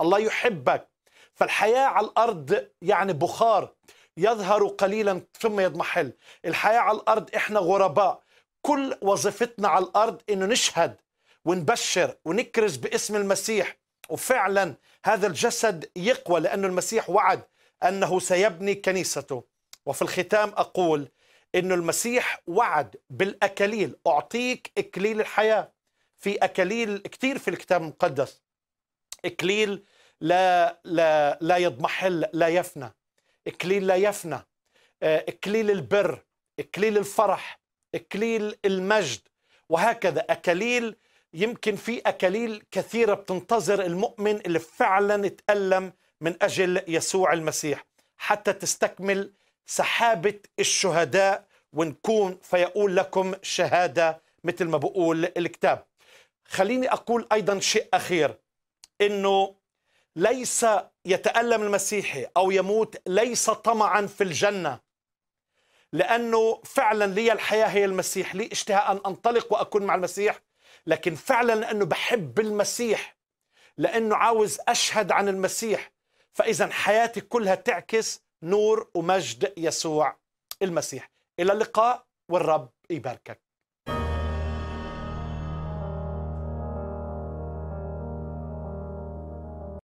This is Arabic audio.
الله يحبك فالحياة على الأرض يعني بخار يظهر قليلا ثم يضمحل الحياة على الأرض إحنا غرباء كل وظيفتنا على الأرض إنه نشهد ونبشر ونكرز باسم المسيح وفعلا هذا الجسد يقوى لأن المسيح وعد أنه سيبني كنيسته وفي الختام أقول أن المسيح وعد بالأكاليل أعطيك إكليل الحياة في أكاليل كثير في الكتاب المقدس إكليل لا لا لا يضمحل لا يفنى إكليل لا يفنى آه، إكليل البر إكليل الفرح إكليل المجد وهكذا أكاليل يمكن في أكاليل كثيرة بتنتظر المؤمن اللي فعلا تألم من أجل يسوع المسيح حتى تستكمل سحابة الشهداء ونكون فيقول لكم شهادة مثل ما بقول الكتاب خليني أقول أيضا شيء أخير انه ليس يتالم المسيحي او يموت ليس طمعا في الجنه لانه فعلا لي الحياه هي المسيح لي اشتهاء ان انطلق واكون مع المسيح لكن فعلا لانه بحب المسيح لانه عاوز اشهد عن المسيح فاذا حياتي كلها تعكس نور ومجد يسوع المسيح الى اللقاء والرب يباركك